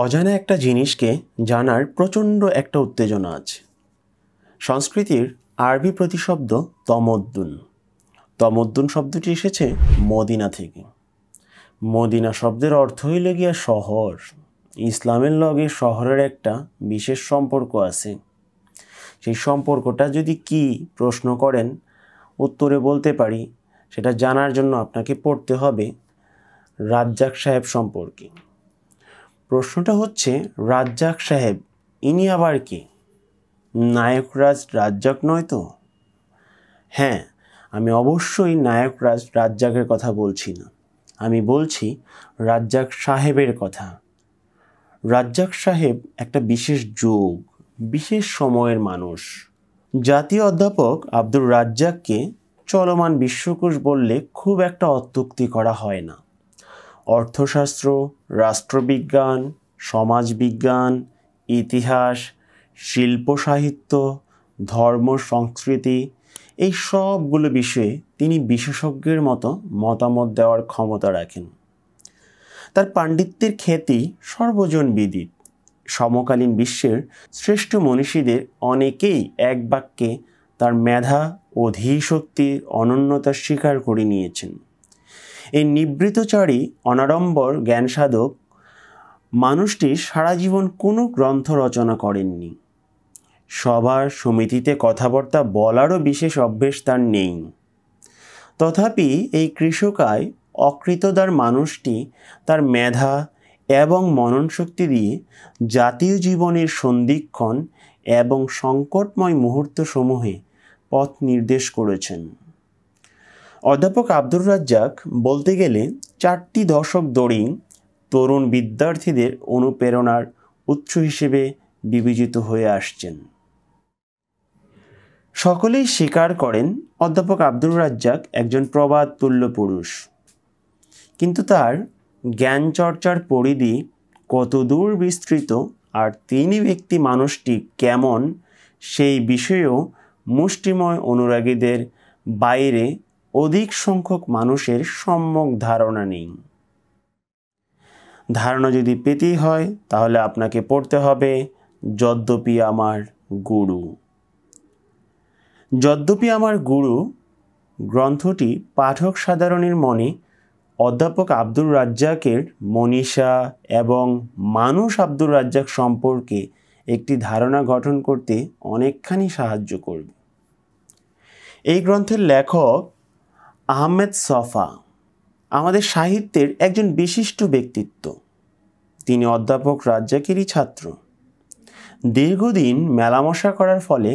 অজানা একটা জিনিসকে জানার প্রচণ্ড একটা উত্তেজনা আছে সংস্কৃতির আরবি প্রতিশব্দ তমদ্দুন তমদ্দুন শব্দটি এসেছে মদিনা থেকে মদিনা শব্দের অর্থ হইল গিয়া শহর ইসলামের লগে শহরের একটা বিশেষ সম্পর্ক আছে সেই সম্পর্কটা যদি কি প্রশ্ন করেন উত্তরে বলতে পারি সেটা জানার জন্য আপনাকে পড়তে হবে রাজ্জাক সাহেব সম্পর্কে প্রশ্নটা হচ্ছে রাজ্জাক সাহেব ইনি আবার কে নায়করাজ রাজ্জাক নয় তো হ্যাঁ আমি অবশ্যই নায়করাজ রাজ্জাকের কথা বলছি না আমি বলছি রাজ্জাক সাহেবের কথা রাজ্জাক সাহেব একটা বিশেষ যোগ বিশেষ সময়ের মানুষ জাতীয় অধ্যাপক আব্দুর রাজ্জাককে চলমান বিশ্বকোষ বললে খুব একটা অত্যুক্তি করা হয় না অর্থশাস্ত্র রাষ্ট্রবিজ্ঞান সমাজবিজ্ঞান ইতিহাস শিল্প সাহিত্য ধর্ম সংস্কৃতি এই সবগুলো বিষয়ে তিনি বিশেষজ্ঞের মতো মতামত দেওয়ার ক্ষমতা রাখেন তার পাণ্ডিত্যের খ্যাতি সর্বজন বিদিত সমকালীন বিশ্বের শ্রেষ্ঠ মনীষীদের অনেকেই এক বাক্যে তার মেধা অধিশক্তির অনন্যতা স্বীকার করে নিয়েছেন এই নিবৃতচারী অনাড়ম্বর জ্ঞানসাধক মানুষটি সারা জীবন কোনো গ্রন্থ রচনা করেননি সভা সমিতিতে কথাবার্তা বলারও বিশেষ অভ্যেস তার নেই তথাপি এই কৃষকায় অকৃতদার মানুষটি তার মেধা এবং মননশক্তি দিয়ে জাতীয় জীবনের সন্ধিক্ষণ এবং সংকটময় মুহূর্তসমূহে পথ নির্দেশ করেছেন অধ্যাপক আব্দুর রাজ্জাক বলতে গেলে চারটি দশক ধরেই তরুণ বিদ্যার্থীদের অনুপ্রেরণার উৎস হিসেবে বিবেচিত হয়ে আসছেন সকলেই স্বীকার করেন অধ্যাপক আব্দুর রাজ্জাক একজন প্রবাদ তুল্য পুরুষ কিন্তু তার জ্ঞান চর্চার পরিধি দূর বিস্তৃত আর তিনি ব্যক্তি মানুষটি কেমন সেই বিষয়েও মুষ্টিময় অনুরাগীদের বাইরে অধিক সংখ্যক মানুষের সম্যক ধারণা নেই ধারণা যদি পেতেই হয় তাহলে আপনাকে পড়তে হবে যদ্যপি আমার গুরু যদ্যপি আমার গুরু গ্রন্থটি পাঠক সাধারণের মনে অধ্যাপক আব্দুর রাজ্জাকের মনীষা এবং মানুষ আব্দুর রাজ্জাক সম্পর্কে একটি ধারণা গঠন করতে অনেকখানি সাহায্য করবে এই গ্রন্থের লেখক আহমেদ সফা আমাদের সাহিত্যের একজন বিশিষ্ট ব্যক্তিত্ব তিনি অধ্যাপক রাজ্জাকেরই ছাত্র দীর্ঘদিন মেলামশা করার ফলে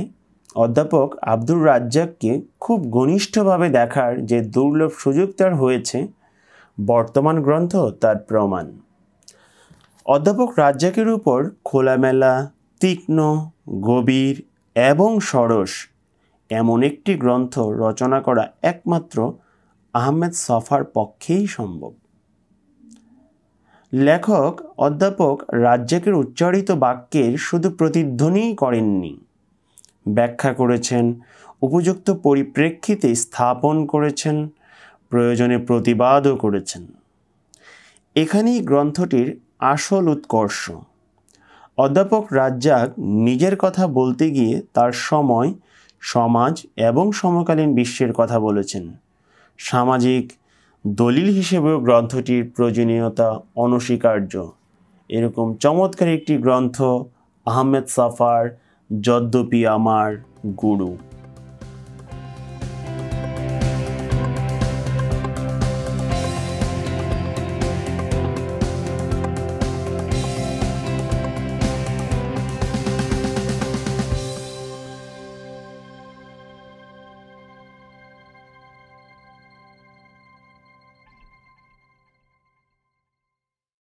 অধ্যাপক আব্দুর রাজ্জাককে খুব ঘনিষ্ঠভাবে দেখার যে দুর্লভ সুযোগ তার হয়েছে বর্তমান গ্রন্থ তার প্রমাণ অধ্যাপক রাজ্জাকের উপর খোলামেলা তীক্ষ্ণ গভীর এবং সরস এমন একটি গ্রন্থ রচনা করা একমাত্র আহমেদ সফার পক্ষেই সম্ভব লেখক অধ্যাপক রাজ্জাকের উচ্চারিত বাক্যের শুধু প্রতিধ্বনিই করেননি ব্যাখ্যা করেছেন উপযুক্ত পরিপ্রেক্ষিতে স্থাপন করেছেন প্রয়োজনে প্রতিবাদও করেছেন এখানেই গ্রন্থটির আসল উৎকর্ষ অধ্যাপক রাজ্জাক নিজের কথা বলতে গিয়ে তার সময় সমাজ এবং সমকালীন বিশ্বের কথা বলেছেন সামাজিক দলিল হিসেবেও গ্রন্থটির প্রয়োজনীয়তা অনস্বীকার্য এরকম চমৎকার একটি গ্রন্থ আহমেদ সাফার যদ্যপি আমার গুরু